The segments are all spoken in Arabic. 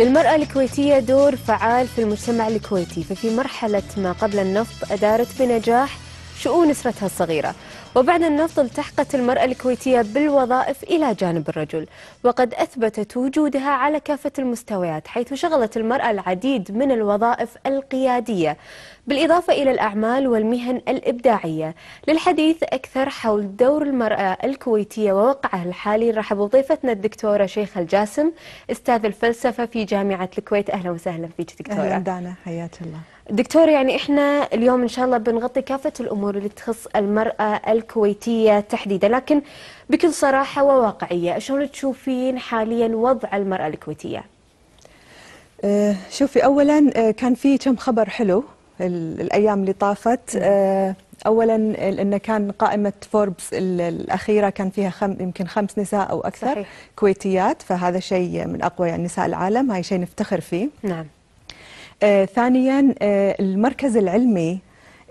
للمرأة الكويتية دور فعال في المجتمع الكويتي ففي مرحلة ما قبل النفط أدارت بنجاح شؤون أسرتها الصغيرة وبعد النفط التحقت المرأة الكويتية بالوظائف إلى جانب الرجل وقد أثبتت وجودها على كافة المستويات حيث شغلت المرأة العديد من الوظائف القيادية بالإضافة إلى الأعمال والمهن الإبداعية للحديث أكثر حول دور المرأة الكويتية ووقعها الحالي رحب ضيفتنا الدكتورة شيخ الجاسم استاذ الفلسفة في جامعة الكويت أهلا وسهلا فيك دكتورة أهلا دانا حياك الله دكتور يعني احنا اليوم ان شاء الله بنغطي كافه الامور اللي تخص المراه الكويتيه تحديدا لكن بكل صراحه وواقعيه شلون تشوفين حاليا وضع المراه الكويتيه أه، شوفي اولا أه، كان في كم خبر حلو الايام اللي طافت أه، اولا انه كان قائمه فوربس الاخيره كان فيها خم يمكن خمس نساء او اكثر صحيح. كويتيات فهذا شيء من اقوى يعني نساء العالم هاي شيء نفتخر فيه نعم آه، ثانيا آه، المركز العلمي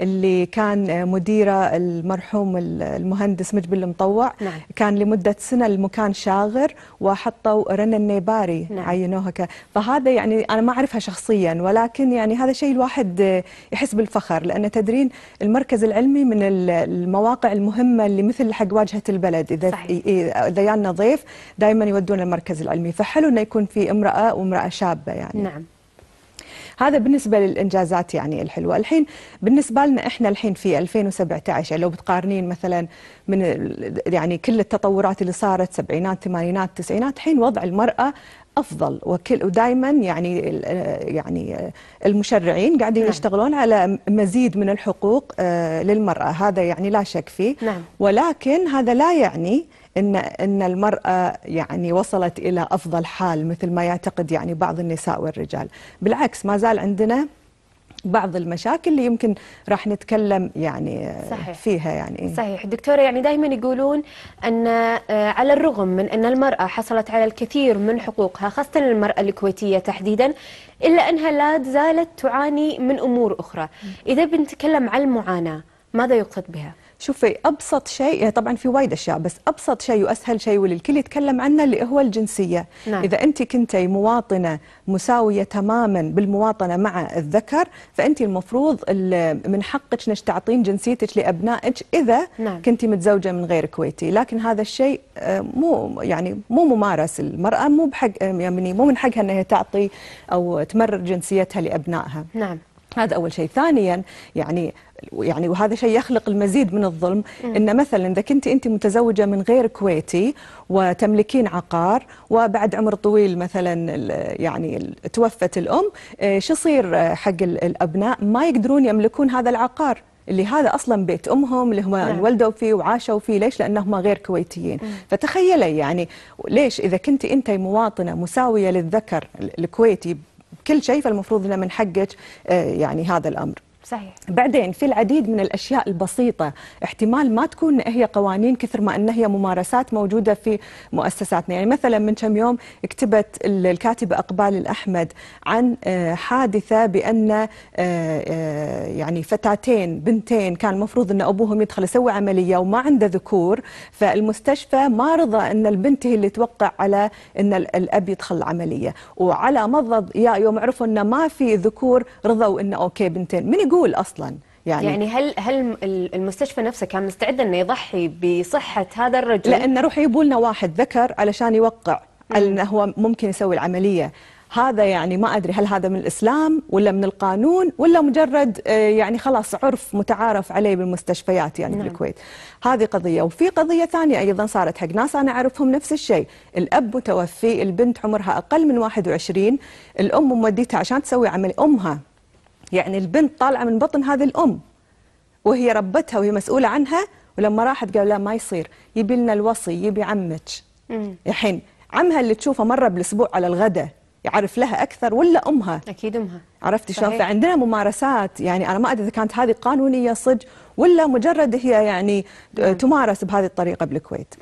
اللي كان آه، مديره المرحوم المهندس مجبل المطوع نعم. كان لمده سنه المكان شاغر وحطوا رنا النيباري نعم. عينوها ك... فهذا يعني انا ما اعرفها شخصيا ولكن يعني هذا شيء الواحد يحس بالفخر لان تدرين المركز العلمي من المواقع المهمه اللي مثل حق واجهه البلد اذا صحيح. اذا ضيف دائما يودون المركز العلمي فحلو انه يكون في امراه وامراه شابه يعني نعم هذا بالنسبه للانجازات يعني الحلوه الحين بالنسبه لنا احنا الحين في 2017 يعني لو بتقارنين مثلا من يعني كل التطورات اللي صارت سبعينات ثمانينات تسعينات الحين وضع المراه افضل وكل ودائما يعني يعني المشرعين قاعدين نعم. يشتغلون على مزيد من الحقوق آه، للمراه هذا يعني لا شك فيه نعم. ولكن هذا لا يعني ان ان المراه يعني وصلت الى افضل حال مثل ما يعتقد يعني بعض النساء والرجال بالعكس ما زال عندنا بعض المشاكل اللي يمكن راح نتكلم يعني صحيح. فيها يعني إيه. صحيح دكتوره يعني دائما يقولون ان آه، على الرغم من ان المراه حصلت على الكثير من حقوقها خاصه المراه الكويتيه تحديدا الا انها لا زالت تعاني من امور اخرى اذا بنتكلم عن المعاناه ماذا يقصد بها شوفي ابسط شيء يعني طبعا في وايد اشياء بس ابسط شيء واسهل شيء والكل يتكلم عنه اللي هو الجنسيه نعم. اذا انت كنتي مواطنه مساويه تماما بالمواطنه مع الذكر فانت المفروض من حقك انك تعطين جنسيتك لابنائك اذا نعم. كنتي متزوجه من غير كويتي لكن هذا الشيء آه، مو يعني مو ممارس المراه مو بحق آه، يعني مو من حقها انها تعطي او تمرر جنسيتها لابنائها نعم هذا اول شيء ثانيا يعني يعني وهذا شيء يخلق المزيد من الظلم م. ان مثلا اذا كنت انت متزوجه من غير كويتي وتملكين عقار وبعد عمر طويل مثلا يعني توفت الام إيه، شو يصير حق الابناء ما يقدرون يملكون هذا العقار اللي هذا اصلا بيت امهم اللي هم نعم. انولدوا فيه وعاشوا فيه ليش لانهم غير كويتيين فتخيلي يعني ليش اذا كنت انت مواطنه مساويه للذكر الكويتي بكل شيء فالمفروض انه من حقك إيه، يعني هذا الامر صحيح بعدين في العديد من الاشياء البسيطه احتمال ما تكون هي قوانين كثر ما ان هي ممارسات موجوده في مؤسساتنا يعني مثلا من كم يوم كتبت الكاتبه اقبال الاحمد عن آه، حادثه بان آه، آه، يعني فتاتين بنتين كان المفروض ان ابوهم يدخل يسوي عمليه وما عنده ذكور فالمستشفى ما رضى ان البنت هي اللي توقع على ان الاب يدخل العمليه وعلى مضض يا يوم عرفوا ان ما في ذكور رضوا ان اوكي بنتين من يقول حلول اصلا يعني يعني هل هل المستشفى نفسه كان مستعد انه يضحي بصحه هذا الرجل؟ لان روح يجيبوا لنا واحد ذكر علشان يوقع انه هو ممكن يسوي العمليه، هذا يعني ما ادري هل هذا من الاسلام ولا من القانون ولا مجرد آه، يعني خلاص عرف متعارف عليه بالمستشفيات يعني نعم. بالكويت هذه قضيه وفي قضيه ثانيه ايضا صارت حق ناس انا اعرفهم نفس الشيء الاب متوفي البنت عمرها اقل من 21 الام موديتها عشان تسوي عمل امها يعني البنت طالعه من بطن هذه الام وهي ربتها وهي مسؤوله عنها ولما راحت قالوا لا ما يصير يبي لنا الوصي يبي عمك الحين عمها اللي تشوفه مره بالاسبوع على الغداء يعرف لها اكثر ولا امها اكيد امها عرفتي شلون فعندنا ممارسات يعني انا ما ادري اذا كانت هذه قانونيه صدق ولا مجرد هي يعني مم. تمارس بهذه الطريقه بالكويت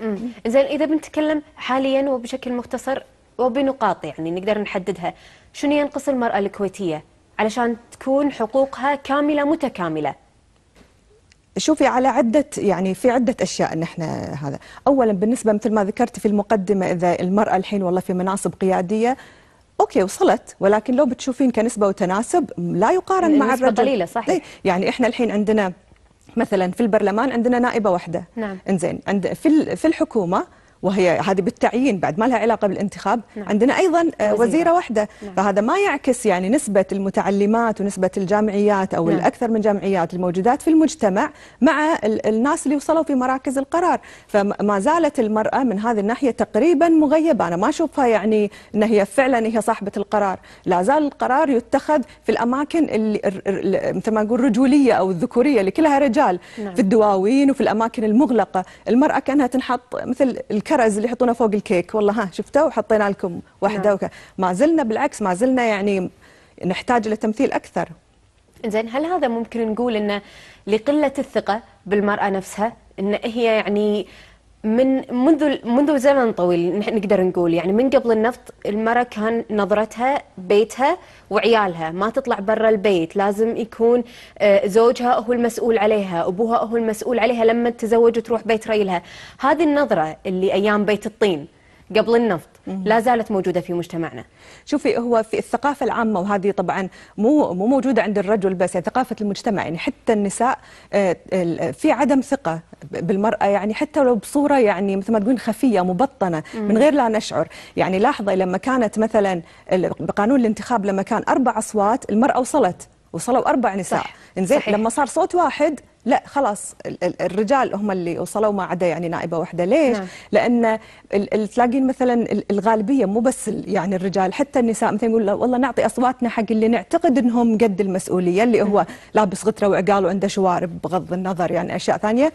زين اذا بنتكلم حاليا وبشكل مختصر وبنقاط يعني نقدر نحددها شنو ينقص المراه الكويتيه علشان تكون حقوقها كامله متكامله شوفي على عدة يعني في عدة أشياء نحن هذا أولا بالنسبة مثل ما ذكرت في المقدمة إذا المرأة الحين والله في مناصب قيادية اوكي وصلت ولكن لو بتشوفين كنسبه وتناسب لا يقارن مع الرجل قليله صحيح طيب، يعني احنا الحين عندنا مثلا في البرلمان عندنا نائبه واحده نعم انزين عند في في الحكومه وهي هذه بالتعيين بعد ما لها علاقه بالانتخاب نعم. عندنا ايضا وزيره, وزيرة واحده نعم. فهذا ما يعكس يعني نسبه المتعلمات ونسبه الجامعيات او نعم. الاكثر من جامعيات الموجودات في المجتمع مع الناس اللي وصلوا في مراكز القرار فما زالت المراه من هذه الناحيه تقريبا مغيبه انا ما اشوفها يعني ان هي فعلا هي صاحبه القرار لا زال القرار يتخذ في الاماكن اللي مثل ما نقول رجوليه او الذكوريه اللي كلها رجال نعم. في الدواوين وفي الاماكن المغلقه المراه كانها تنحط مثل الكرز اللي يحطونه فوق الكيك والله ها شفته وحطينا لكم واحده نعم. وك... ما زلنا بالعكس ما زلنا يعني نحتاج الى تمثيل اكثر زين هل هذا ممكن نقول انه لقله الثقه بالمراه نفسها ان هي يعني من منذ منذ زمن طويل نقدر نقول يعني من قبل النفط المرأة كان نظرتها بيتها وعيالها ما تطلع برا البيت لازم يكون آه، زوجها هو المسؤول عليها أبوها هو المسؤول عليها لما تتزوج وتروح بيت ريلها هذه النظرة اللي أيام بيت الطين قبل النفط لا زالت موجودة في مجتمعنا شوفي هو في الثقافة العامة وهذه طبعا مو مو موجودة عند الرجل بس يعني ثقافة المجتمع يعني حتى النساء آه، في عدم ثقة بالمرأة يعني حتى لو بصورة يعني مثل ما تقولين خفية مبطنة من غير لا نشعر يعني لاحظي لما كانت مثلا بقانون الانتخاب لما كان أربع أصوات المرأة وصلت وصلوا أربع نساء صح. إنزين لما صار صوت واحد لا خلاص الرجال هم اللي وصلوا ما عدا يعني نائبه واحده ليش؟ نعم. لان تلاقين مثلا الغالبيه مو بس يعني الرجال حتى النساء مثلا يقول والله نعطي اصواتنا حق اللي نعتقد انهم قد المسؤوليه اللي هو نعم. لابس غتره وعقال وعنده شوارب بغض النظر يعني اشياء ثانيه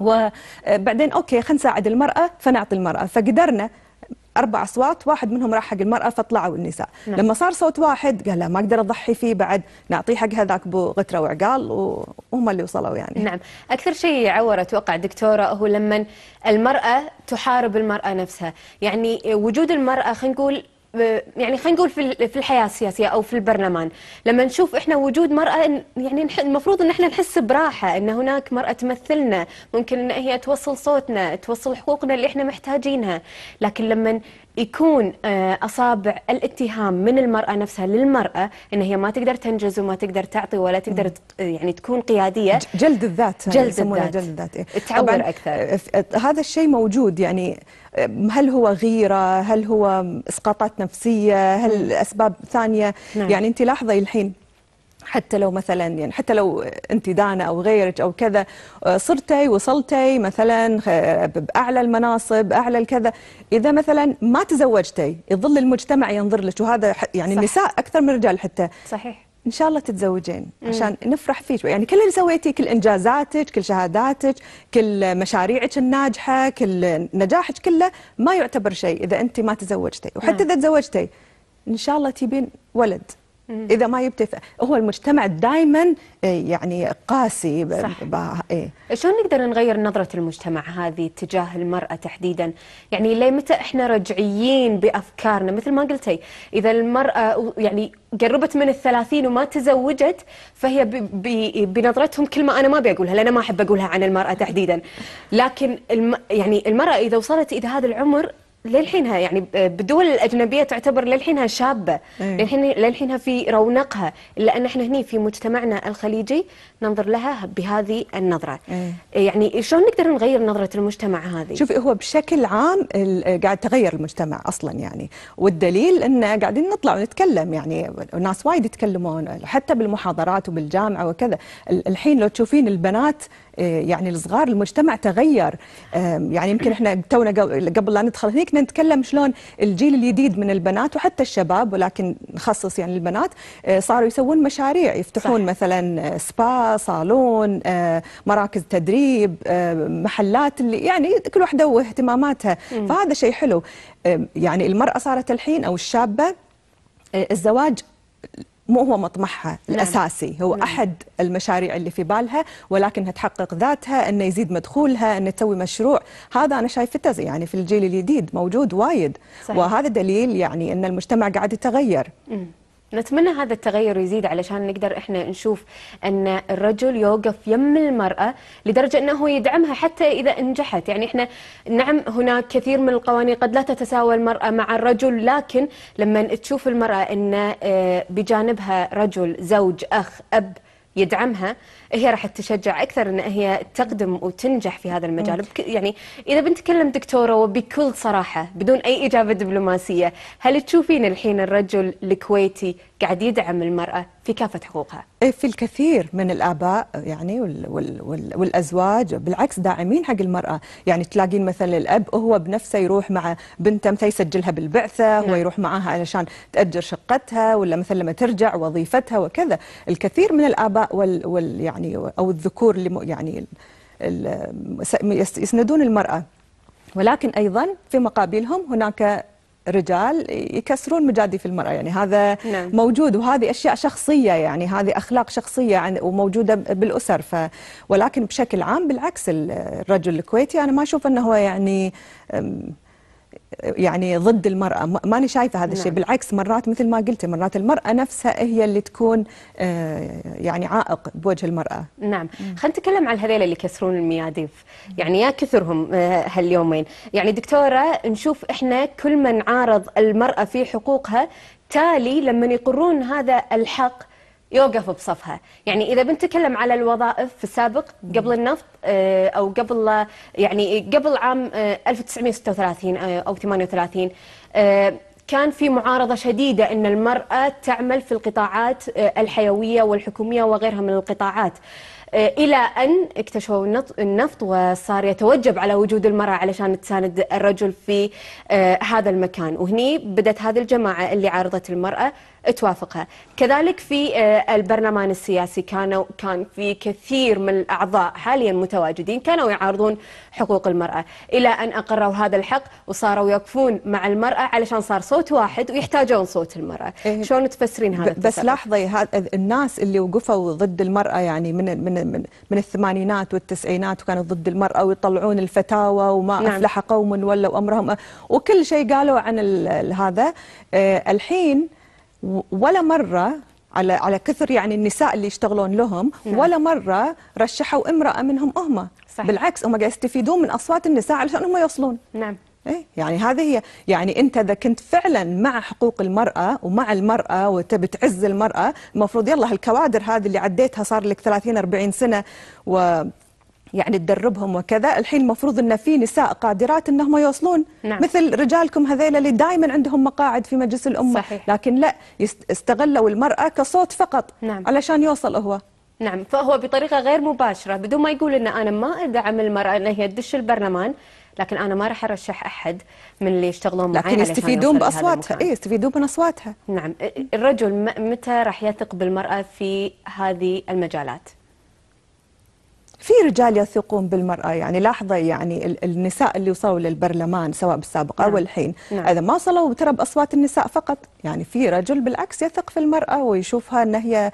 وبعدين اوكي خلينا نساعد المراه فنعطي المراه فقدرنا اربع اصوات واحد منهم راح حق المراه فطلعوا النساء نعم. لما صار صوت واحد قال لا ما اقدر اضحي فيه بعد نعطيه حق هذاك ابو غتره وعقال وهم اللي وصلوا يعني نعم اكثر شيء يعور اتوقع دكتوره هو لما المراه تحارب المراه نفسها يعني وجود المراه خلينا نقول آه، يعني خلينا نقول في في الحياه السياسيه او في البرلمان لما نشوف احنا وجود مراه يعني المفروض ان احنا نحس براحه ان هناك مراه تمثلنا ممكن ان هي توصل صوتنا توصل حقوقنا اللي احنا محتاجينها لكن لما يكون آه، اصابع الاتهام من المراه نفسها للمراه ان هي ما تقدر تنجز وما تقدر تعطي ولا تقدر يعني تكون قياديه جلد الذات يعني جلد الذات جلد الذات إيه؟ تعور اكثر آه، آه، هذا الشيء موجود يعني هل هو غيره هل هو اسقاطات نفسيه هل اسباب ثانيه نعم. يعني انت لاحظي الحين حتى لو مثلا يعني حتى لو انت دانا او غيرك او كذا آه، صرتي وصلتي مثلا باعلى المناصب اعلى الكذا اذا مثلا ما تزوجتي يظل المجتمع ينظر لك وهذا يعني صح. النساء اكثر من الرجال حتى صحيح ان شاء الله تتزوجين عشان مم. نفرح فيك يعني كل اللي سويتيه كل انجازاتك كل شهاداتك كل مشاريعك الناجحه كل نجاحك كله ما يعتبر شيء اذا انت ما تزوجتي وحتى نعم. اذا تزوجتي ان شاء الله تبين ولد اذا ما يتفق هو المجتمع دائما آه، يعني قاسي صح. إيه؟ شلون نقدر نغير نظره المجتمع هذه تجاه المراه تحديدا يعني لمتى متى احنا رجعيين بافكارنا مثل ما قلتي اذا المراه يعني قربت من الثلاثين وما تزوجت فهي بنظرتهم كلمه انا ما ابي اقولها لان ما احب اقولها عن المراه تحديدا لكن الم يعني المراه اذا وصلت الى هذا العمر للحينها يعني بالدول الاجنبيه تعتبر للحينها شابه أيه. للحين للحينها في رونقها الا ان احنا هنا في مجتمعنا الخليجي ننظر لها بهذه النظره أيه. يعني شلون نقدر نغير نظره المجتمع هذه شوفي هو بشكل عام قاعد تغير المجتمع اصلا يعني والدليل ان قاعدين نطلع ونتكلم يعني ناس وايد يتكلمون حتى بالمحاضرات وبالجامعه وكذا الحين لو تشوفين البنات آه، يعني الصغار المجتمع تغير آه، يعني يمكن احنا تونا قبل لا ندخل هنيك نتكلم شلون الجيل الجديد من البنات وحتى الشباب ولكن نخصص يعني البنات آه، صاروا يسوون مشاريع يفتحون صح. مثلا سبا صالون مراكز تدريب محلات اللي يعني كل واحده واهتماماتها فهذا شيء حلو يعني المراه صارت الحين او الشابه الزواج مو هو مطمحها نعم. الأساسي هو نعم. أحد المشاريع اللي في بالها ولكنها تحقق ذاتها أنه يزيد مدخولها أنه تسوي مشروع هذا أنا شايفته يعني في الجيل الجديد موجود وايد صحيح. وهذا دليل يعني أن المجتمع قاعد يتغير مم. نتمنى هذا التغير يزيد علشان نقدر احنا نشوف ان الرجل يوقف يم المراه لدرجه انه يدعمها حتى اذا انجحت، يعني احنا نعم هناك كثير من القوانين قد لا تتساوى المراه مع الرجل لكن لما تشوف المراه ان آه، بجانبها رجل، زوج، اخ، اب يدعمها هي راح تشجع اكثر ان هي تقدم وتنجح في هذا المجال يعني اذا بنتكلم دكتوره وبكل صراحه بدون اي اجابه دبلوماسيه هل تشوفين الحين الرجل الكويتي قاعد يدعم المرأة في كافة حقوقها إيه، في الكثير من الآباء يعني وال وال وال والأزواج بالعكس داعمين حق المرأة يعني تلاقين مثلا الأب هو بنفسه يروح مع بنته متى يسجلها بالبعثة نعم. هو يروح معاها علشان تأجر شقتها ولا مثلا لما ترجع وظيفتها وكذا الكثير من الآباء وال, وال يعني أو الذكور اللي يعني يسندون المرأة ولكن أيضا في مقابلهم هناك رجال يكسرون مجادي في المرأة يعني هذا نعم. موجود وهذه أشياء شخصية يعني هذه أخلاق شخصية وموجودة بالأسر ف ولكن بشكل عام بالعكس الرجل الكويتي أنا ما أشوف أنه هو يعني يعني ضد المرأة ماني شايفة هذا نعم. الشيء بالعكس مرات مثل ما قلتي مرات المرأة نفسها هي اللي تكون آه، يعني عائق بوجه المرأة نعم خلينا نتكلم عن هذيل اللي يكسرون المياديف يعني يا كثرهم آه، هاليومين يعني دكتورة نشوف إحنا كل من عارض المرأة في حقوقها تالي لما يقرون هذا الحق يوقف بصفها يعني إذا بنتكلم على الوظائف في السابق قبل النفط آه، أو قبل يعني قبل عام 1936 آه، آه، أو 38 كان في معارضة شديدة أن المرأة تعمل في القطاعات الحيوية والحكومية وغيرها من القطاعات إلى أن اكتشفوا النفط وصار يتوجب على وجود المرأة علشان تساند الرجل في هذا المكان وهني بدأت هذه الجماعة اللي عارضت المرأة توافقها كذلك في آه، البرلمان السياسي كانوا كان في كثير من الأعضاء حاليا متواجدين كانوا يعارضون حقوق المرأة إلى أن أقروا هذا الحق وصاروا يقفون مع المرأة علشان صار صوت واحد ويحتاجون صوت المرأة إيه شلون تفسرين هذا بس لحظة الناس اللي وقفوا ضد المرأة يعني من من من, من الثمانينات والتسعينات وكانوا ضد المرأة ويطلعون الفتاوى وما نعم. أفلح قوم ولوا أمرهم وكل شيء قالوا عن هذا آه، الحين ولا مره على على كثر يعني النساء اللي يشتغلون لهم نعم. ولا مره رشحوا امراه منهم هم صحيح. بالعكس هم قاعد يستفيدون من اصوات النساء علشان هم يوصلون نعم إيه؟ يعني هذه هي يعني انت اذا كنت فعلا مع حقوق المراه ومع المراه وتبي تعز المراه المفروض يلا هالكوادر هذه اللي عديتها صار لك 30 40 سنه و يعني تدربهم وكذا الحين المفروض ان في نساء قادرات انهم يوصلون نعم. مثل رجالكم هذيلا اللي دائما عندهم مقاعد في مجلس الامه صحيح. لكن لا استغلوا المراه كصوت فقط نعم. علشان يوصل هو نعم فهو بطريقه غير مباشره بدون ما يقول ان انا ما ادعم المراه ان هي تدش البرلمان لكن انا ما راح ارشح احد من اللي يشتغلون معي لكن يستفيدون باصواتها اي يستفيدون من اصواتها نعم الرجل متى راح يثق بالمراه في هذه المجالات في رجال يثقون بالمرأة يعني لاحظة يعني النساء اللي وصلوا للبرلمان سواء بالسابق نعم. أو الحين نعم. إذا ما وصلوا ترى بأصوات النساء فقط يعني في رجل بالعكس يثق في المرأة ويشوفها أن هي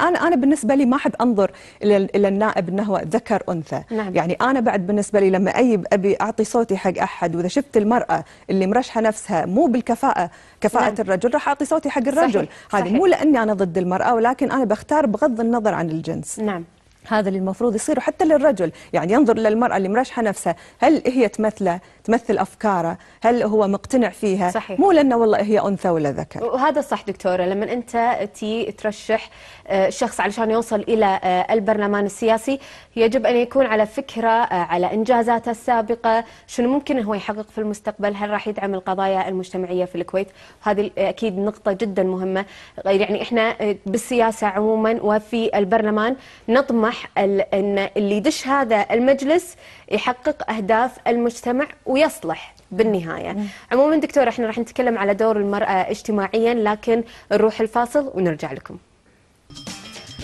أنا أنا بالنسبة لي ما أحب أنظر إلى النائب أنه هو ذكر أنثى نعم. يعني أنا بعد بالنسبة لي لما أي أبي أعطي صوتي حق أحد وإذا شفت المرأة اللي مرشحة نفسها مو بالكفاءة كفاءة نعم. الرجل راح أعطي صوتي حق الرجل صحيح. هذه مو لأني أنا ضد المرأة ولكن أنا بختار بغض النظر عن الجنس نعم هذا اللي المفروض يصير حتى للرجل يعني ينظر للمرأة اللي مرشحة نفسها هل هي تمثله تمثل أفكاره هل هو مقتنع فيها صحيح. مو لأنه والله هي أنثى ولا ذكر وهذا صح دكتورة لما أنت تي ترشح آه، شخص علشان يوصل إلى آه، البرلمان السياسي يجب أن يكون على فكرة آه، على إنجازاته السابقة شنو ممكن هو يحقق في المستقبل هل راح يدعم القضايا المجتمعية في الكويت هذه أكيد نقطة جدا مهمة غير يعني إحنا بالسياسة عموما وفي البرلمان نطمح أن اللي يدش هذا المجلس يحقق أهداف المجتمع ويصلح بالنهايه. عموما دكتور احنا راح نتكلم على دور المراه اجتماعيا لكن نروح الفاصل ونرجع لكم.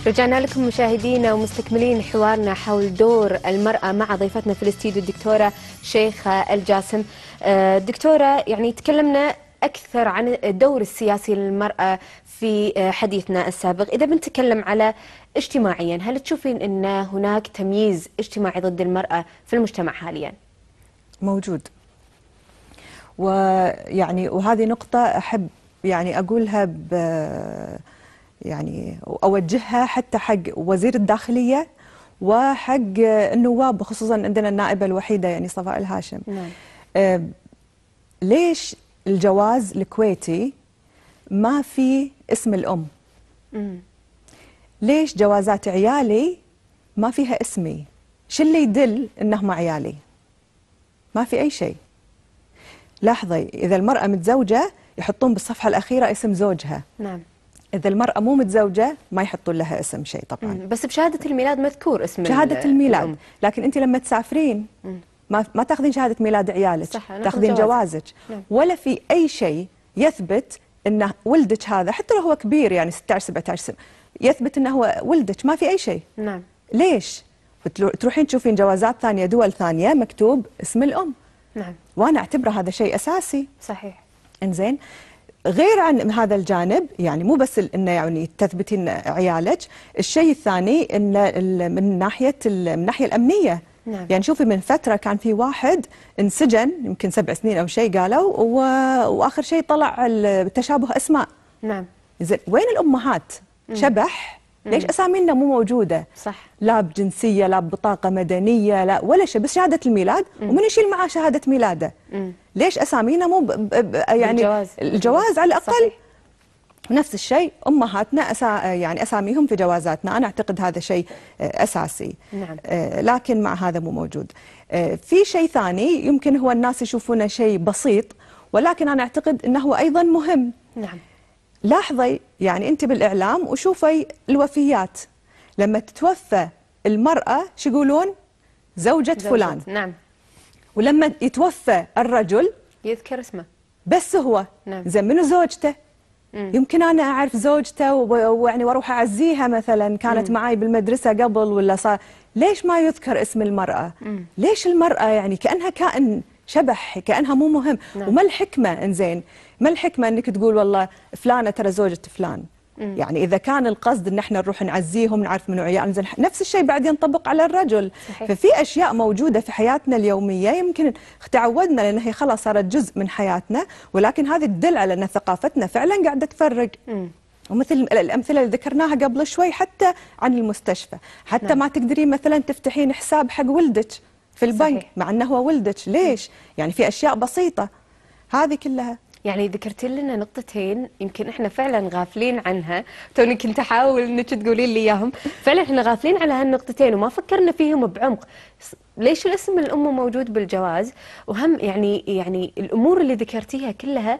رجعنا لكم مشاهدينا ومستكملين حوارنا حول دور المرأة مع ضيفتنا في الاستديو الدكتورة شيخة الجاسم آه، دكتورة يعني تكلمنا أكثر عن الدور السياسي للمرأة في آه، حديثنا السابق إذا بنتكلم على اجتماعيا هل تشوفين أن هناك تمييز اجتماعي ضد المرأة في المجتمع حالياً؟ موجود ويعني وهذه نقطة أحب يعني أقولها ب يعني أوجهها حتى حق وزير الداخلية وحق النواب خصوصا عندنا النائبة الوحيدة يعني صفاء الهاشم نعم. آه، ليش الجواز الكويتي ما في اسم الأم مم. ليش جوازات عيالي ما فيها اسمي شو اللي يدل إنهم عيالي ما في أي شيء لاحظي إذا المرأة متزوجة يحطون بالصفحة الأخيرة اسم زوجها نعم إذا المرأة مو متزوجة ما يحطون لها اسم شيء طبعا مم. بس بشهادة الميلاد مذكور اسم شهادة الميلاد مم. لكن أنت لما تسافرين ما ما تاخذين شهادة ميلاد عيالك صح. تاخذين جوازك نعم. ولا في أي شيء يثبت أن ولدك هذا حتى لو هو كبير يعني 16 17 سنة يثبت أنه هو ولدك ما في أي شيء نعم ليش؟ تروحين تشوفين جوازات ثانيه دول ثانيه مكتوب اسم الام نعم وانا اعتبره هذا شيء اساسي صحيح انزين غير عن هذا الجانب يعني مو بس انه يعني تثبتين عيالك الشيء الثاني ان من ناحيه من الناحيه الامنيه نعم. يعني شوفي من فتره كان في واحد انسجن يمكن سبع سنين او شيء قالوا و... واخر شيء طلع التشابه اسماء نعم زين وين الامهات شبح ليش اسامينا مو موجوده صح لا بجنسيه لا ببطاقه مدنيه لا ولا شيء بس شهاده الميلاد مم. ومن يشيل معاه شهاده ميلاده مم. ليش اسامينا مو ب ب ب يعني الجواز, الجواز على الاقل صحيح. نفس الشيء امهاتنا أسا يعني اساميهم في جوازاتنا انا اعتقد هذا شيء آه، اساسي نعم. آه، لكن مع هذا مو موجود آه، في شيء ثاني يمكن هو الناس يشوفونه شيء بسيط ولكن انا اعتقد انه هو ايضا مهم نعم. لاحظي يعني انت بالاعلام وشوفي الوفيات لما تتوفى المراه شو يقولون زوجة, زوجة فلان نعم ولما يتوفى الرجل يذكر اسمه بس هو نعم زين منو زوجته مم. يمكن انا اعرف زوجته ويعني واروح اعزيها مثلا كانت مم. معي بالمدرسه قبل ولا صار ليش ما يذكر اسم المراه مم. ليش المراه يعني كانها كائن شبح كانها مو مهم نعم. وما الحكمه انزين ما الحكمه انك تقول والله فلانه ترى زوجة فلان يعني اذا كان القصد ان احنا نروح نعزيهم نعرف من عيال انزين نفس الشيء بعد ينطبق على الرجل صحيح. ففي اشياء موجوده في حياتنا اليوميه يمكن تعودنا لان هي خلاص صارت جزء من حياتنا ولكن هذه تدل على ان ثقافتنا فعلا قاعده تفرق ومثل الامثله اللي ذكرناها قبل شوي حتى عن المستشفى حتى نعم. ما تقدرين مثلا تفتحين حساب حق ولدك في البنك صحيح. مع أنه هو ولدك ليش؟ يعني في أشياء بسيطة هذه كلها يعني ذكرتي لنا نقطتين يمكن احنا فعلا غافلين عنها توني كنت احاول انك تقولين لي اياهم فعلا احنا غافلين على هالنقطتين وما فكرنا فيهم بعمق ليش الاسم الام موجود بالجواز وهم يعني يعني الامور اللي ذكرتيها كلها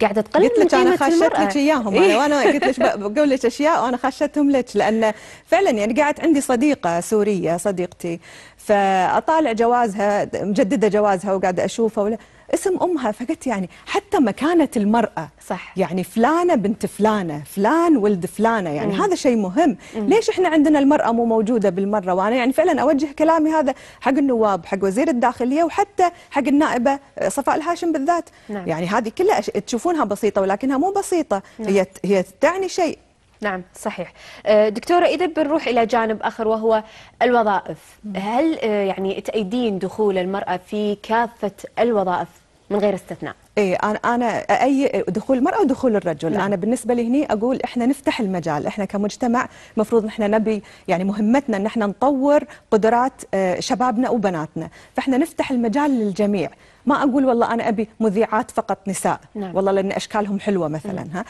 قاعده تقلل قلت لك انا خشيت لك اياهم إيه؟ وانا قلت لك بقول لك اشياء وانا خشيتهم لك لان فعلا يعني قاعد عندي صديقه سوريه صديقتي فاطالع جوازها مجدده جوازها وقاعده اشوفها اسم امها فقلت يعني حتى مكانه المراه صح يعني فلانه بنت فلانه فلان ولد فلانه يعني مم. هذا شيء مهم مم. ليش احنا عندنا المراه مو موجوده بالمره وانا يعني فعلا اوجه كلامي هذا حق النواب حق وزير الداخليه وحتى حق النائبه صفاء الهاشم بالذات نعم. يعني هذه كلها تشوفونها بسيطه ولكنها مو بسيطه نعم. هي هي تعني شيء نعم صحيح آه، دكتورة إذا بنروح إلى جانب آخر وهو الوظائف هل آه، يعني تأيدين دخول المرأة في كافة الوظائف من غير استثناء اي انا انا اي دخول المراه ودخول الرجل نعم. انا بالنسبه لي هني اقول احنا نفتح المجال احنا كمجتمع المفروض احنا نبي يعني مهمتنا ان احنا نطور قدرات آه، شبابنا وبناتنا فاحنا نفتح المجال للجميع ما اقول والله انا ابي مذيعات فقط نساء نعم. والله لان اشكالهم حلوه مثلا ها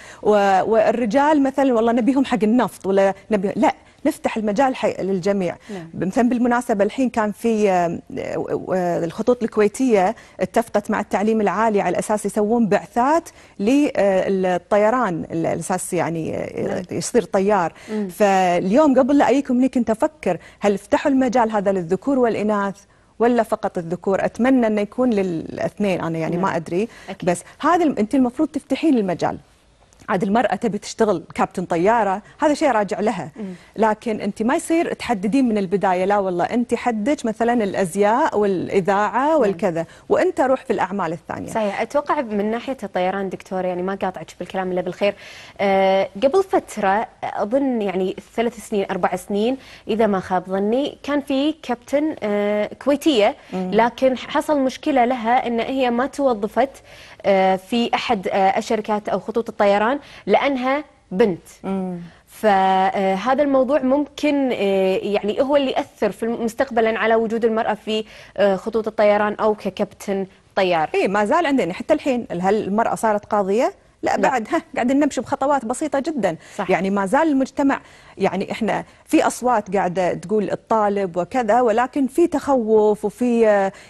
والرجال مثلا والله نبيهم حق النفط ولا نبي لا نفتح المجال للجميع نعم. مثلا بالمناسبه الحين كان في آه، الخطوط الكويتيه اتفقت مع التعليم العالي على اساس يسوون بعثات للطيران آه، على اساس يعني آه، نعم. يصير طيار مم. فاليوم قبل لا اجيكم هنا كنت افكر هل افتحوا المجال هذا للذكور والاناث ولا فقط الذكور أتمنى أنه يكون للاثنين أنا يعني نعم. ما أدري أكيد. بس هذا أنت المفروض تفتحين المجال عاد المرأة تبي تشتغل كابتن طيارة هذا شيء راجع لها لكن أنت ما يصير تحددين من البداية لا والله أنت حدك مثلا الأزياء والإذاعة والكذا وأنت روح في الأعمال الثانية صحيح أتوقع من ناحية الطيران دكتور يعني ما قاطعك بالكلام إلا بالخير أه قبل فترة أظن يعني ثلاث سنين أربع سنين إذا ما خاب ظني كان في كابتن أه كويتية لكن حصل مشكلة لها أن هي ما توظفت آه، في احد آه، الشركات او خطوط الطيران لانها بنت مم. فهذا آه، الموضوع ممكن يعني هو اللي ياثر في مستقبلا على وجود المراه في خطوط الطيران او ككابتن طيار اي ما زال عندنا حتى الحين هل المراه صارت قاضيه لا بعد ها قاعدين نمشي بخطوات بسيطه جدا صح. يعني ما زال المجتمع يعني احنا في اصوات قاعده تقول الطالب وكذا ولكن في تخوف وفي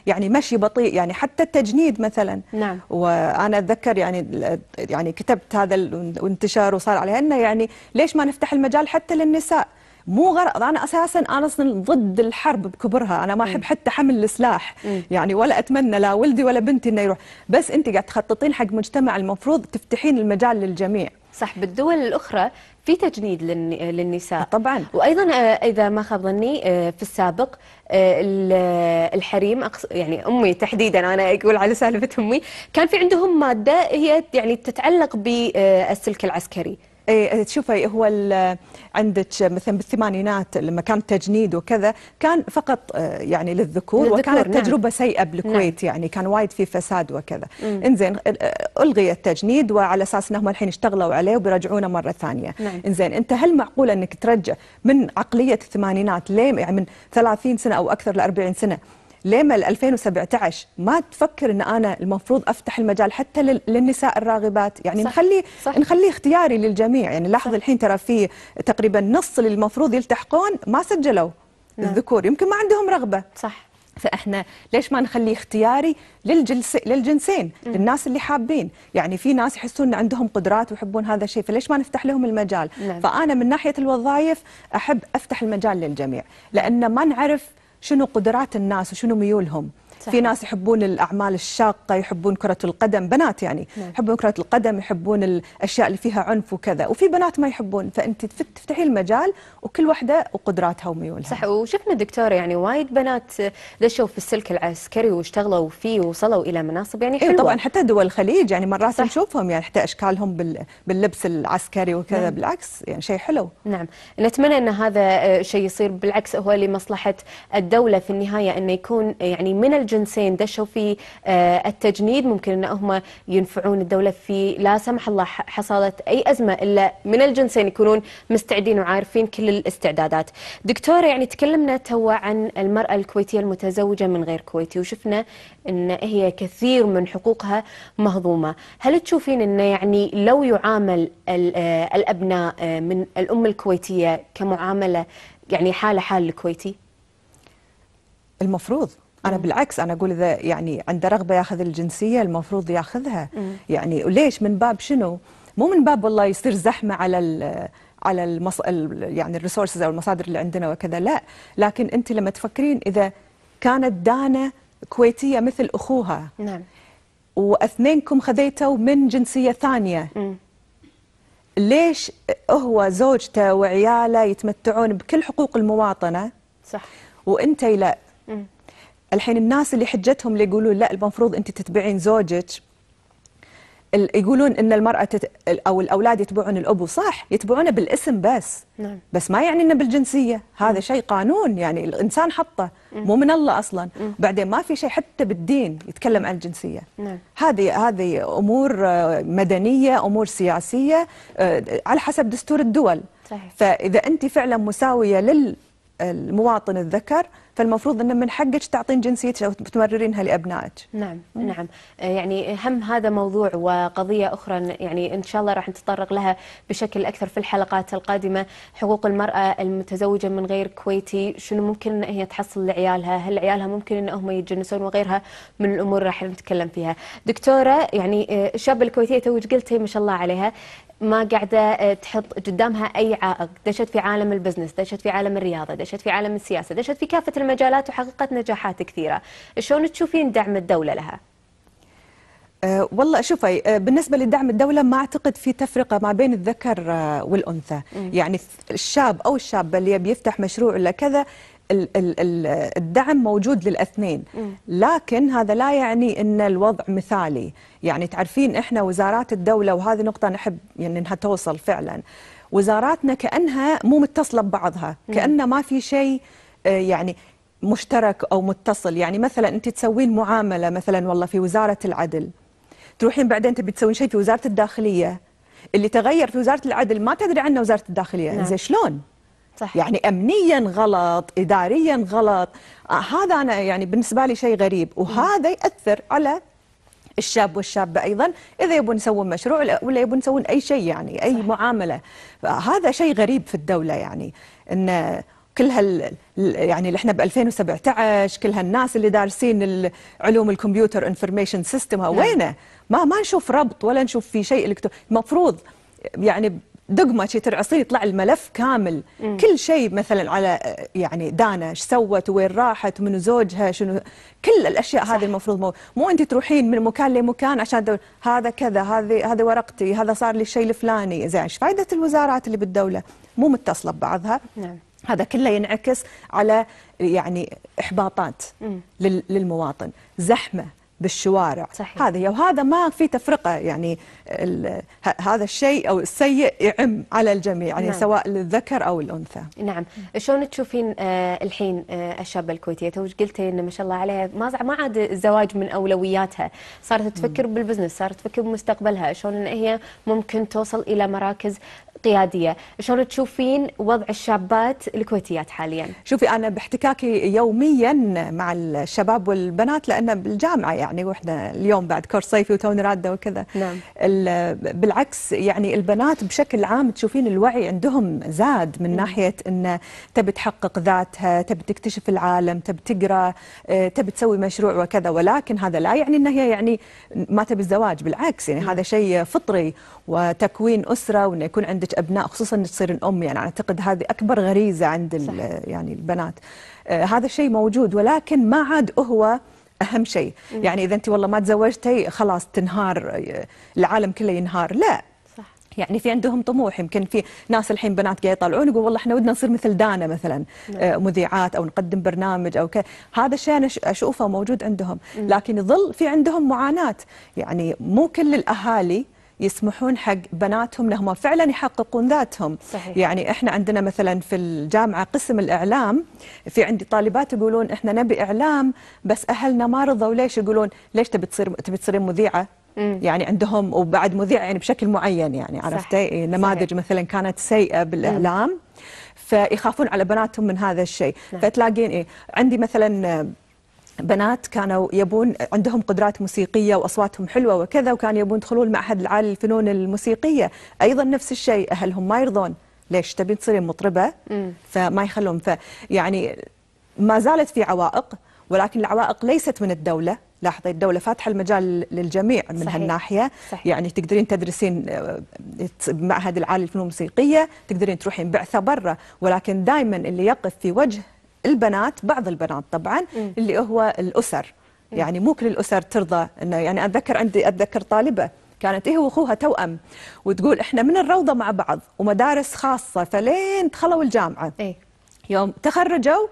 يعني مشي بطيء يعني حتى التجنيد مثلا نعم. وانا اتذكر يعني يعني كتبت هذا الانتشار وصار عليه انه يعني ليش ما نفتح المجال حتى للنساء مو غرض انا اساسا انا اصلا ضد الحرب بكبرها انا ما احب حتى حمل السلاح يعني ولا اتمنى لا ولدي ولا بنتي انه يروح بس انت قاعد تخططين حق مجتمع المفروض تفتحين المجال للجميع صح بالدول الاخرى في تجنيد للنساء طبعا وايضا آه، اذا ما خاب ظني آه، في السابق آه، الحريم يعني امي تحديدا انا اقول على سالفه امي كان في عندهم ماده هي يعني تتعلق بالسلك العسكري إيه تشوفي إيه، هو عندك مثلا بالثمانينات لما كان تجنيد وكذا كان فقط آه، يعني للذكور, للذكور وكانت نعم. تجربه سيئه بالكويت نعم. يعني كان وايد في فساد وكذا مم. انزين آه، الغي التجنيد وعلى اساس انهم الحين اشتغلوا عليه وبيرجعونه مره ثانيه نعم. انزين انت هل معقوله انك ترجع من عقليه الثمانينات ليه يعني من 30 سنه او اكثر ل 40 سنه ليه ما 2017 ما تفكر ان انا المفروض افتح المجال حتى للنساء الراغبات يعني صح نخلي صح نخلي اختياري للجميع يعني لاحظ الحين ترى في تقريبا نص اللي المفروض يلتحقون ما سجلوا نعم. الذكور يمكن ما عندهم رغبه صح فاحنا ليش ما نخليه اختياري للجلس للجنسين للناس اللي حابين يعني في ناس يحسون ان عندهم قدرات ويحبون هذا الشيء فليش ما نفتح لهم المجال نعم. فانا من ناحيه الوظائف احب افتح المجال للجميع لان ما نعرف شنو قدرات الناس وشنو ميولهم صحيح. في ناس يحبون الأعمال الشاقة يحبون كرة القدم بنات يعني نعم. يحبون كرة القدم يحبون الأشياء اللي فيها عنف وكذا وفي بنات ما يحبون فأنت تفتحي المجال وكل واحدة وقدراتها وميولها صح وشفنا دكتورة يعني وايد بنات دشوا في السلك العسكري واشتغلوا فيه ووصلوا إلى مناصب يعني إيه، حلوة طبعا حتى دول الخليج يعني مرات نشوفهم يعني حتى أشكالهم باللبس العسكري وكذا نعم. بالعكس يعني شيء حلو نعم نتمنى أن هذا آه، شيء يصير بالعكس هو لمصلحة الدولة في النهاية أنه يكون يعني من الج جنسين دشوا في آه، التجنيد ممكن ان هم ينفعون الدوله في لا سمح الله حصلت اي ازمه الا من الجنسين يكونون مستعدين وعارفين كل الاستعدادات. دكتوره يعني تكلمنا تو عن المراه الكويتيه المتزوجه من غير كويتي وشفنا ان هي كثير من حقوقها مهضومه، هل تشوفين انه يعني لو يعامل آه، الابناء آه، من الام الكويتيه كمعامله يعني حاله حال الكويتي؟ المفروض انا بالعكس انا اقول اذا يعني عنده رغبه ياخذ الجنسيه المفروض ياخذها يعني ليش من باب شنو مو من باب والله يصير زحمه على الـ على المص... يعني الريسورسز او المصادر اللي عندنا وكذا لا لكن انت لما تفكرين اذا كانت دانا كويتيه مثل اخوها نعم واثنينكم خذيتوا من جنسيه ثانيه مم. ليش هو زوجته وعياله يتمتعون بكل حقوق المواطنه صح وانت لا مم. الحين الناس اللي حجتهم اللي يقولون لا المفروض انت تتبعين زوجك يقولون ان المراه تت... او الاولاد يتبعون الابو صح يتبعونه بالاسم بس نعم. بس ما يعني انه بالجنسيه هذا نعم. شيء قانون يعني الانسان حطه نعم. مو من الله اصلا مم. نعم. بعدين ما في شيء حتى بالدين يتكلم عن الجنسيه نعم. هذه هذه امور آه، مدنيه امور سياسيه آه، على حسب دستور الدول صحيح. فاذا انت فعلا مساويه لل المواطن الذكر فالمفروض أن من حقك تعطين جنسيتك أو تمررينها لأبنائك نعم مم. نعم آه، يعني هم هذا موضوع وقضية أخرى يعني إن شاء الله راح نتطرق لها بشكل أكثر في الحلقات القادمة حقوق المرأة المتزوجة من غير كويتي شنو ممكن أن هي تحصل لعيالها هل عيالها ممكن أن هم يتجنسون وغيرها من الأمور راح نتكلم فيها دكتورة يعني آه، الشابة الكويتية توج قلتي ما شاء الله عليها ما قاعده آه، تحط قدامها اي عائق، دشت في عالم البزنس، دشت في عالم الرياضه، دشت في عالم السياسه، دشت في كافه المجالات وحققت نجاحات كثيره، شلون تشوفين دعم الدوله لها؟ آه، والله شوفي آه، بالنسبه لدعم الدوله ما اعتقد في تفرقه ما بين الذكر والانثى يعني الشاب او الشابه اللي بيفتح مشروع ولا كذا الدعم موجود للاثنين لكن هذا لا يعني ان الوضع مثالي يعني تعرفين احنا وزارات الدوله وهذه نقطه نحب يعني انها توصل فعلا وزاراتنا كانها مو متصله ببعضها كان ما في شيء آه، يعني مشترك او متصل يعني مثلا انت تسوين معامله مثلا والله في وزاره العدل تروحين بعدين تبي تسوين شيء في وزاره الداخليه اللي تغير في وزاره العدل ما تدري عنه وزاره الداخليه نعم. زين شلون صح. يعني امنيا غلط اداريا غلط آه، هذا انا يعني بالنسبه لي شيء غريب وهذا ياثر على الشاب والشابة أيضا إذا يبون يسوون مشروع ولا يبون يسوون أي شيء يعني أي صح. معاملة هذا شيء غريب في الدولة يعني أن كل هال يعني اللي احنا ب 2017 كل هالناس اللي دارسين علوم الكمبيوتر انفورميشن سيستم وينه؟ ما ما نشوف ربط ولا نشوف في شيء المفروض يعني دقمه شي ترعصيه يطلع الملف كامل مم. كل شيء مثلا على يعني دانا ايش سوت وين راحت من زوجها شنو كل الاشياء صح. هذه المفروض مو, مو انت تروحين من مكان لمكان عشان دول. هذا كذا هذه هذه ورقتي هذا صار لي الشيء الفلاني زين ايش فائده الوزارات اللي بالدوله مو متصله ببعضها نعم. هذا كله ينعكس على يعني احباطات مم. للمواطن زحمه بالشوارع صحيح. هذه وهذا ما في تفرقة يعني هذا الشيء أو السيء يعم على الجميع يعني نعم. سواء للذكر أو الأنثى نعم شلون تشوفين آه الحين آه الشابة الكويتية توج قلتي إن ما شاء الله عليها ما ما عاد الزواج من أولوياتها صارت تفكر بالبزنس صارت تفكر بمستقبلها شلون إن هي ممكن توصل إلى مراكز قياديه، شلون تشوفين وضع الشابات الكويتيات حاليا؟ شوفي انا باحتكاكي يوميا مع الشباب والبنات لان بالجامعه يعني واحنا اليوم بعد كورس صيفي وتوني راده وكذا نعم بالعكس يعني البنات بشكل عام تشوفين الوعي عندهم زاد من م. ناحيه ان تبي تحقق ذاتها، تبي تكتشف العالم، تبي تقرا، آه، تبي تسوي مشروع وكذا ولكن هذا لا يعني ان هي يعني ما تبي الزواج بالعكس يعني م. هذا شيء فطري وتكوين اسره وانه يكون عندك ابناء خصوصا تصير الام يعني اعتقد هذه اكبر غريزه عند يعني البنات آه، هذا الشيء موجود ولكن ما عاد هو اهم شيء يعني اذا انت والله ما تزوجتي خلاص تنهار آه، العالم كله ينهار لا يعني في عندهم طموح يمكن في ناس الحين بنات قاعد يطلعون يقول والله احنا ودنا نصير مثل دانا مثلا نعم. آه، مذيعات او نقدم برنامج او كذا هذا الشيء انا اشوفه موجود عندهم لكن يظل في عندهم معاناه يعني مو كل الاهالي يسمحون حق بناتهم انهم فعلا يحققون ذاتهم صحيح. يعني احنا عندنا مثلا في الجامعه قسم الاعلام في عندي طالبات يقولون احنا نبي اعلام بس اهلنا ما رضوا ليش يقولون ليش تبي تصير تبي تصيرين مذيعه يعني عندهم وبعد مذيع يعني بشكل معين يعني عرفتي إيه، نماذج مثلا كانت سيئه بالاعلام مم. فيخافون على بناتهم من هذا الشيء نعم. فتلاقين ايه عندي مثلا بنات كانوا يبون عندهم قدرات موسيقية وأصواتهم حلوة وكذا وكان يبون يدخلون المعهد العالي للفنون الموسيقية أيضا نفس الشيء أهلهم ما يرضون ليش تبين تصيرين مطربة فما يخلون فيعني ما زالت في عوائق ولكن العوائق ليست من الدولة لاحظي الدولة فاتحة المجال للجميع من صحيح. هالناحية صحيح. يعني تقدرين تدرسين بمعهد آه، العالي للفنون الموسيقية تقدرين تروحين بعثة برا ولكن دائما اللي يقف في وجه البنات بعض البنات طبعا م. اللي هو الاسر م. يعني مو كل الاسر ترضى انه يعني اتذكر عندي اتذكر طالبه كانت هي إيه، واخوها توأم وتقول احنا من الروضه مع بعض ومدارس خاصه فلين دخلوا الجامعه إيه؟ يوم تخرجوا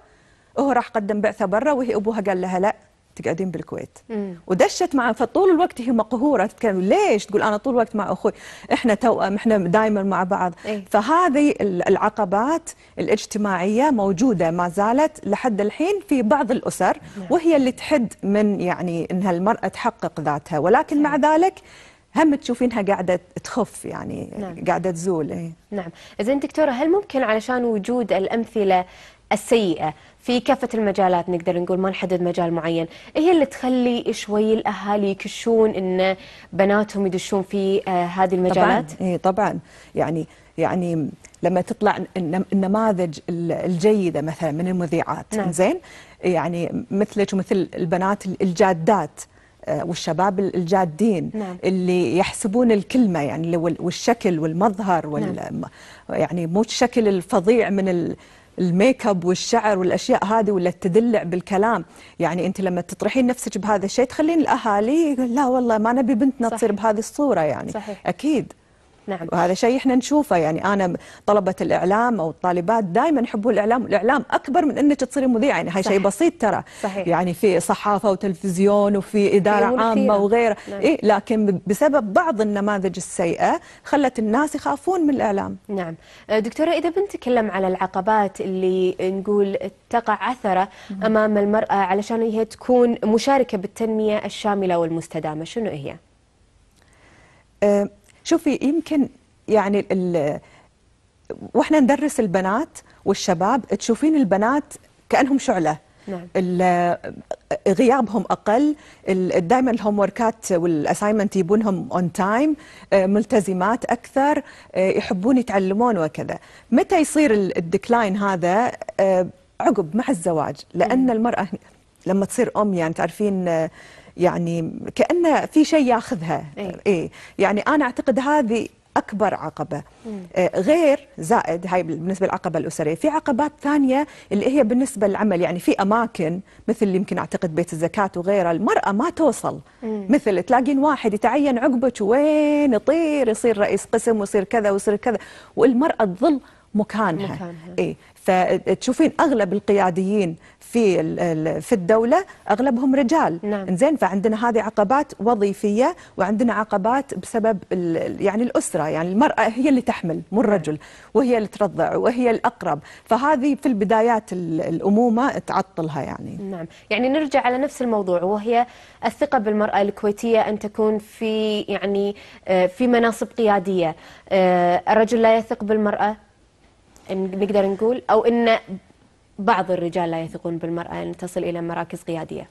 هو راح قدم بعثه برا وهي ابوها قال لها لا تقعدين بالكويت ودشت مع فطول الوقت هي مقهوره تتكلم ليش تقول انا طول الوقت مع اخوي احنا توأم احنا دائما مع بعض إيه. فهذه العقبات الاجتماعيه موجوده ما زالت لحد الحين في بعض الاسر نعم. وهي اللي تحد من يعني انها المراه تحقق ذاتها ولكن مع ذلك هم تشوفينها قاعده تخف يعني نعم. قاعده تزول اي نعم اذا دكتوره هل ممكن علشان وجود الامثله السيئة في كافة المجالات نقدر نقول ما نحدد مجال معين هي اللي تخلي شوي الأهالي يكشون أن بناتهم يدشون في آه، هذه المجالات طبعا, إيه طبعا يعني يعني لما تطلع النماذج الجيدة مثلا من المذيعات نعم. زين يعني مثلك ومثل البنات الجادات آه، والشباب الجادين نعم. اللي يحسبون الكلمه يعني والشكل والمظهر وال نعم. يعني مو الشكل الفظيع من ال الميك اب والشعر والاشياء هذه ولا التدلع بالكلام يعني انت لما تطرحين نفسك بهذا الشيء تخلين الاهالي يقول لا والله ما نبي بنتنا تصير بهذه الصوره يعني صحيح. اكيد نعم. وهذا شيء احنا نشوفه يعني انا طلبه الاعلام او الطالبات دائما يحبوا الاعلام الاعلام اكبر من انك تصيري مذيعه يعني هاي شيء بسيط ترى صحيح. يعني في صحافه وتلفزيون وفي اداره عامه وغيره نعم. إيه لكن بسبب بعض النماذج السيئه خلت الناس يخافون من الاعلام نعم أه، دكتوره اذا بنتكلم على العقبات اللي نقول تقع عثره امام المراه علشان هي تكون مشاركه بالتنميه الشامله والمستدامه شنو هي؟ أه، شوفي يمكن يعني ال واحنا ندرس البنات والشباب تشوفين البنات كانهم شعله نعم. غيابهم اقل دائما الهوم وركات والاساينمنت يبونهم اون تايم ملتزمات اكثر يحبون يتعلمون وكذا متى يصير الديكلاين هذا عقب مع الزواج لان المراه لما تصير ام يعني تعرفين يعني كأنه في شيء ياخذها اي إيه يعني أنا أعتقد هذه اكبر عقبه إيه، غير زائد هاي بالنسبه للعقبه الاسريه في عقبات ثانيه اللي هي بالنسبه للعمل يعني في اماكن مثل اللي يمكن اعتقد بيت الزكاه وغيره المراه ما توصل مم. مثل تلاقين واحد يتعين عقبك وين يطير يصير رئيس قسم ويصير كذا ويصير كذا والمراه تظل مكانها, مكانها. اي فتشوفين اغلب القياديين في في الدوله اغلبهم رجال نعم. زين فعندنا هذه عقبات وظيفيه وعندنا عقبات بسبب يعني الاسره يعني المراه هي اللي تحمل مو الرجل وهي اللي ترضع وهي الاقرب فهذه في البدايات الامومه تعطلها يعني نعم يعني نرجع على نفس الموضوع وهي الثقه بالمراه الكويتيه ان تكون في يعني آه، في مناصب قياديه آه، الرجل لا يثق بالمراه نقدر نقول او ان بعض الرجال لا يثقون بالمرأة أن يعني تصل إلى مراكز قيادية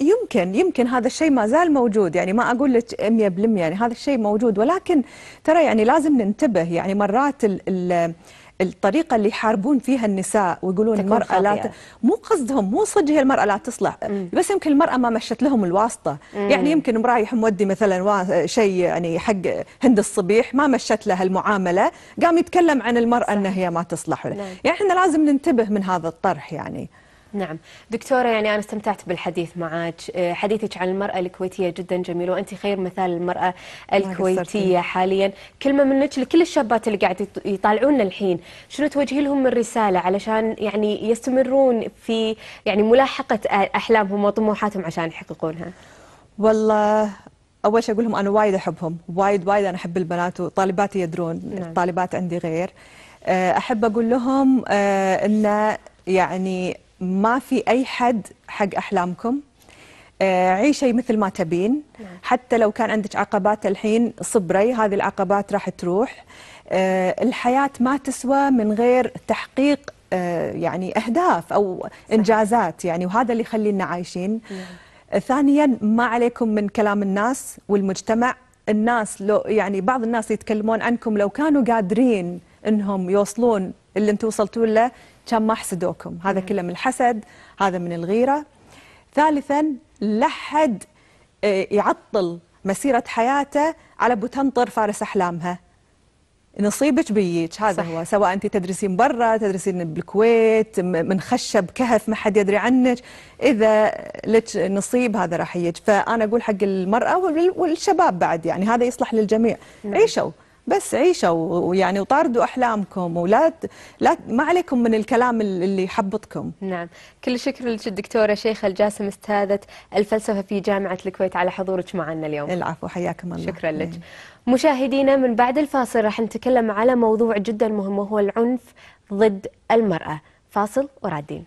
يمكن يمكن هذا الشيء ما زال موجود يعني ما اقول لك 100% يعني هذا الشيء موجود ولكن ترى يعني لازم ننتبه يعني مرات الـ ال الطريقه اللي يحاربون فيها النساء ويقولون المراه لا ت... مو قصدهم مو صدق هي المراه لا تصلح مم. بس يمكن المراه ما مشت لهم الواسطه مم. يعني يمكن مرايح مودي مثلا شيء يعني حق هند الصبيح ما مشت لها المعامله قام يتكلم عن المراه صح. انها هي ما تصلح ولا. نعم. يعني احنا لازم ننتبه من هذا الطرح يعني نعم دكتورة يعني أنا استمتعت بالحديث معك آه، حديثك عن المرأة الكويتية جدا جميل وأنت خير مثال المرأة الكويتية حاليا كلمة منك لكل الشابات اللي قاعد يطالعونا الحين شنو توجهي لهم من رسالة علشان يعني يستمرون في يعني ملاحقة أحلامهم وطموحاتهم عشان يحققونها والله اول شيء اقول لهم انا وايد احبهم وايد وايد انا احب البنات وطالباتي يدرون نعم. الطالبات عندي غير آه، احب اقول لهم آه، ان يعني ما في أي حد حق أحلامكم آه، عيشي مثل ما تبين نعم. حتى لو كان عندك عقبات الحين صبري هذه العقبات راح تروح آه، الحياة ما تسوى من غير تحقيق آه، يعني أهداف أو إنجازات يعني وهذا اللي يخلينا عايشين نعم. ثانيا ما عليكم من كلام الناس والمجتمع الناس لو يعني بعض الناس يتكلمون عنكم لو كانوا قادرين انهم يوصلون اللي انتم وصلتوا له كان ما حسدوكم هذا نعم. كله من الحسد هذا من الغيرة ثالثا لحد آه، يعطل مسيرة حياته على بوتنطر فارس أحلامها نصيبك بيك هذا صح. هو سواء انت تدرسين برا تدرسين بالكويت خشب كهف ما حد يدري عنك اذا لك نصيب هذا راح يجي فانا اقول حق المراه والشباب بعد يعني هذا يصلح للجميع نعم. عيشوا بس عيشوا ويعني وطاردوا احلامكم ولا لا ما عليكم من الكلام اللي يحبطكم. نعم، كل شكر لك الدكتوره شيخه الجاسم استاذه الفلسفه في جامعه الكويت على حضورك معنا اليوم. العفو حياكم الله. شكرا لك. مشاهدينا من بعد الفاصل راح نتكلم على موضوع جدا مهم وهو العنف ضد المراه. فاصل ورادين.